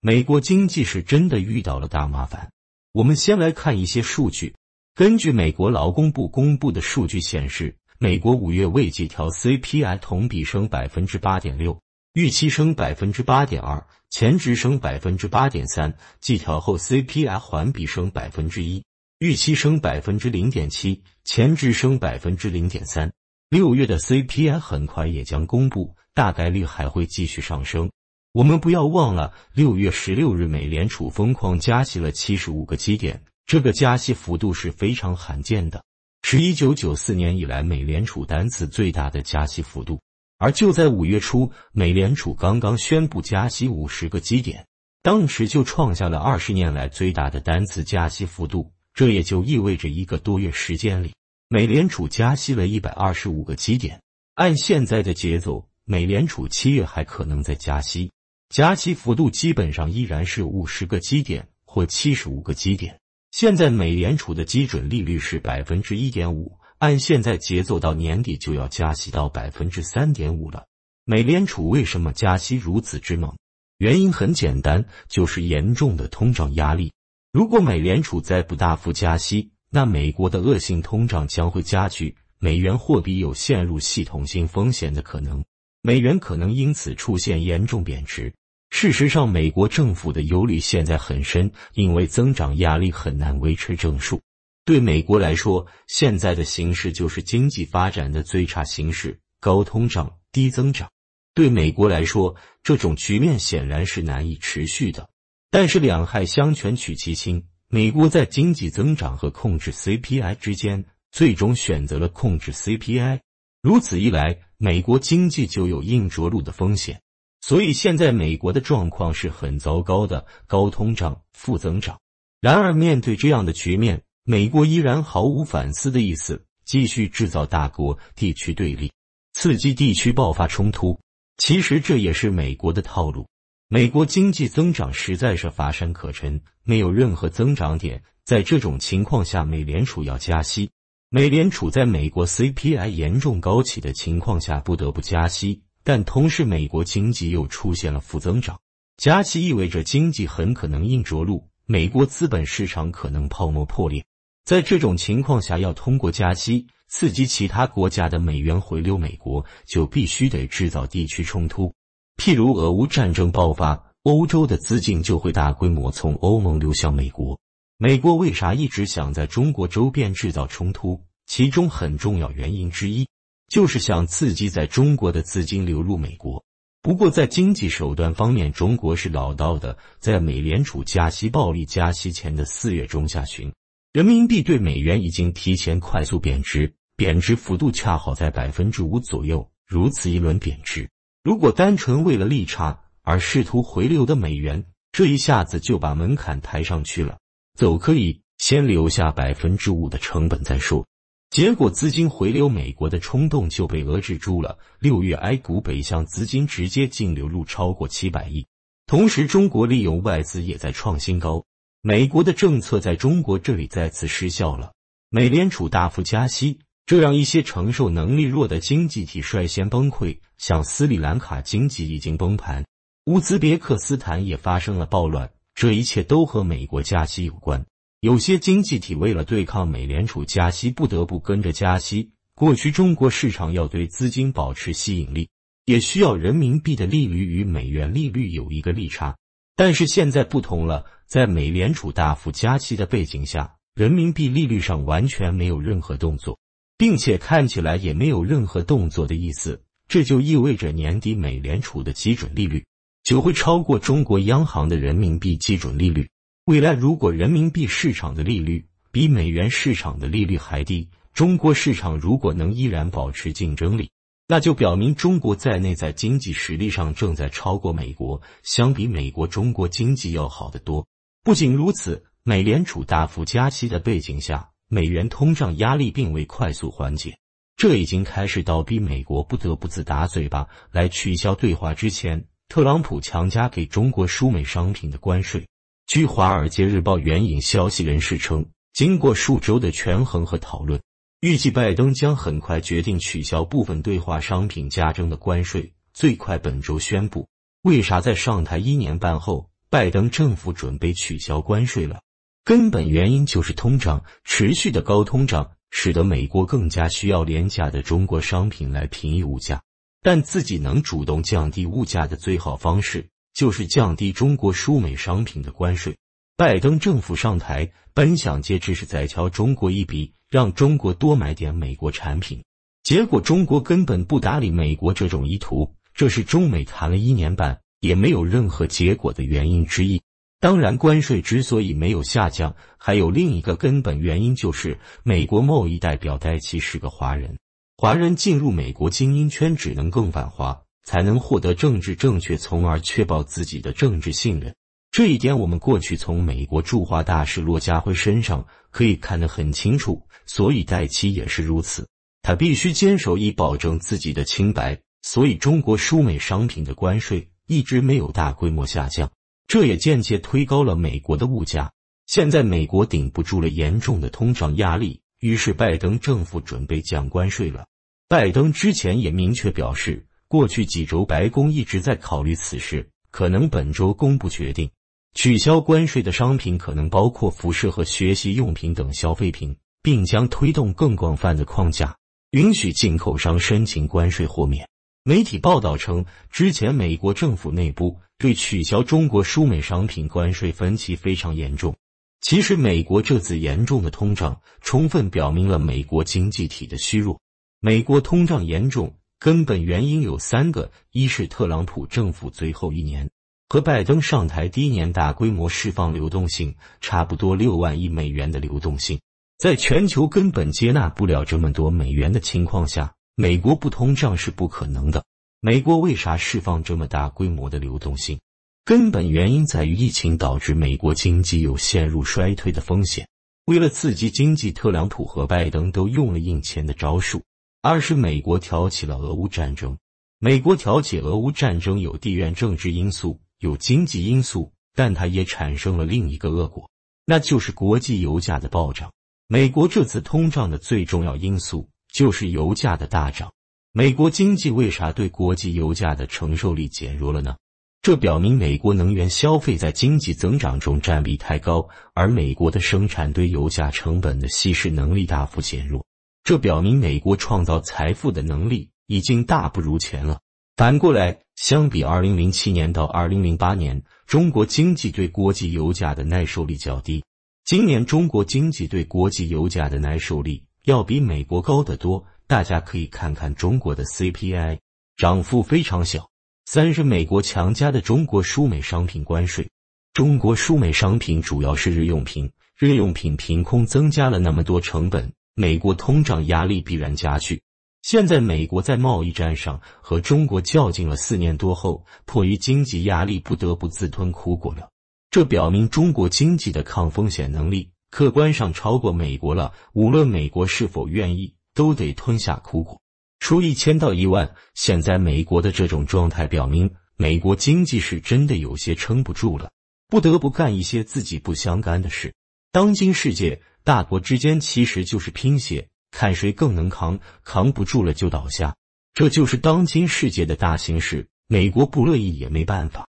美国经济是真的遇到了大麻烦。我们先来看一些数据。根据美国劳工部公布的数据显示，美国五月未计调 CPI 同比升百分之八点六，预期升百分之八点二，前值升百分之八点三；调后 CPI 环比升百分之一，预期升百分之零点七，前值升百分之零点三。六月的 CPI 很快也将公布，大概率还会继续上升。我们不要忘了，六月十六日，美联储疯狂加息了七十五个基点，这个加息幅度是非常罕见的，是一九九四年以来美联储单次最大的加息幅度。而就在五月初，美联储刚刚宣布加息五十个基点，当时就创下了二十年来最大的单次加息幅度。这也就意味着一个多月时间里，美联储加息了一百二十五个基点。按现在的节奏，美联储七月还可能在加息。加息幅度基本上依然是五十个基点或七十五个基点。现在美联储的基准利率是百分之一点五，按现在节奏，到年底就要加息到百分之三点五了。美联储为什么加息如此之猛？原因很简单，就是严重的通胀压力。如果美联储再不大幅加息，那美国的恶性通胀将会加剧，美元货币有陷入系统性风险的可能，美元可能因此出现严重贬值。事实上，美国政府的忧虑现在很深，因为增长压力很难维持正数。对美国来说，现在的形势就是经济发展的最差形势：高通胀、低增长。对美国来说，这种局面显然是难以持续的。但是两害相权取其轻，美国在经济增长和控制 CPI 之间，最终选择了控制 CPI。如此一来，美国经济就有硬着陆的风险。所以现在美国的状况是很糟糕的，高通胀、负增长。然而面对这样的局面，美国依然毫无反思的意思，继续制造大国地区对立，刺激地区爆发冲突。其实这也是美国的套路。美国经济增长实在是乏善可陈，没有任何增长点。在这种情况下，美联储要加息。美联储在美国 CPI 严重高企的情况下，不得不加息。但同时，美国经济又出现了负增长，加息意味着经济很可能硬着陆，美国资本市场可能泡沫破裂。在这种情况下，要通过加息刺激其他国家的美元回流美国，就必须得制造地区冲突，譬如俄乌战争爆发，欧洲的资金就会大规模从欧盟流向美国。美国为啥一直想在中国周边制造冲突？其中很重要原因之一。就是想刺激在中国的资金流入美国。不过，在经济手段方面，中国是老道的。在美联储加息暴力加息前的四月中下旬，人民币对美元已经提前快速贬值，贬值幅度恰好在百分之五左右。如此一轮贬值，如果单纯为了利差而试图回流的美元，这一下子就把门槛抬上去了。走，可以先留下百分之五的成本再说。结果，资金回流美国的冲动就被遏制住了。六月 A 股北向资金直接净流入超过七百亿，同时中国利用外资也在创新高。美国的政策在中国这里再次失效了。美联储大幅加息，这让一些承受能力弱的经济体率先崩溃，像斯里兰卡经济已经崩盘，乌兹别克斯坦也发生了暴乱。这一切都和美国加息有关。有些经济体为了对抗美联储加息，不得不跟着加息。过去，中国市场要对资金保持吸引力，也需要人民币的利率与美元利率有一个利差。但是现在不同了，在美联储大幅加息的背景下，人民币利率上完全没有任何动作，并且看起来也没有任何动作的意思。这就意味着年底美联储的基准利率就会超过中国央行的人民币基准利率。未来如果人民币市场的利率比美元市场的利率还低，中国市场如果能依然保持竞争力，那就表明中国在内在经济实力上正在超过美国。相比美国，中国经济要好得多。不仅如此，美联储大幅加息的背景下，美元通胀压力并未快速缓解，这已经开始倒逼美国不得不自打嘴巴，来取消对华之前特朗普强加给中国输美商品的关税。据《华尔街日报》援引消息人士称，经过数周的权衡和讨论，预计拜登将很快决定取消部分对华商品加征的关税，最快本周宣布。为啥在上台一年半后，拜登政府准备取消关税了？根本原因就是通胀，持续的高通胀使得美国更加需要廉价的中国商品来平抑物价，但自己能主动降低物价的最好方式。就是降低中国输美商品的关税。拜登政府上台本想借这识宰敲中国一笔，让中国多买点美国产品，结果中国根本不搭理美国这种意图，这是中美谈了一年半也没有任何结果的原因之一。当然，关税之所以没有下降，还有另一个根本原因，就是美国贸易代表戴奇是个华人，华人进入美国精英圈只能更反华。才能获得政治正确，从而确保自己的政治信任。这一点，我们过去从美国驻华大使骆家辉身上可以看得很清楚。所以，戴奇也是如此，他必须坚守以保证自己的清白。所以，中国输美商品的关税一直没有大规模下降，这也间接推高了美国的物价。现在，美国顶不住了，严重的通胀压力，于是拜登政府准备降关税了。拜登之前也明确表示。过去几周，白宫一直在考虑此事，可能本周公布决定取消关税的商品可能包括服饰和学习用品等消费品，并将推动更广泛的框架，允许进口商申请关税豁免。媒体报道称，之前美国政府内部对取消中国输美商品关税分歧非常严重。其实，美国这次严重的通胀充分表明了美国经济体的虚弱。美国通胀严重。根本原因有三个：一是特朗普政府最后一年和拜登上台第一年大规模释放流动性，差不多六万亿美元的流动性，在全球根本接纳不了这么多美元的情况下，美国不通胀是不可能的。美国为啥释放这么大规模的流动性？根本原因在于疫情导致美国经济有陷入衰退的风险。为了刺激经济，特朗普和拜登都用了印钱的招数。二是美国挑起了俄乌战争。美国挑起俄乌战争有地缘政治因素，有经济因素，但它也产生了另一个恶果，那就是国际油价的暴涨。美国这次通胀的最重要因素就是油价的大涨。美国经济为啥对国际油价的承受力减弱了呢？这表明美国能源消费在经济增长中占比太高，而美国的生产对油价成本的稀释能力大幅减弱。这表明美国创造财富的能力已经大不如前了。反过来，相比2007年到2008年，中国经济对国际油价的耐受力较低。今年中国经济对国际油价的耐受力要比美国高得多。大家可以看看中国的 CPI 涨幅非常小。三是美国强加的中国输美商品关税，中国输美商品主要是日用品，日用品凭空增加了那么多成本。美国通胀压力必然加剧。现在，美国在贸易战上和中国较劲了四年多后，迫于经济压力，不得不自吞苦果了。这表明中国经济的抗风险能力客观上超过美国了。无论美国是否愿意，都得吞下苦果。出一千到一万。现在，美国的这种状态表明，美国经济是真的有些撑不住了，不得不干一些自己不相干的事。当今世界。大国之间其实就是拼血，看谁更能扛，扛不住了就倒下，这就是当今世界的大形势。美国不乐意也没办法。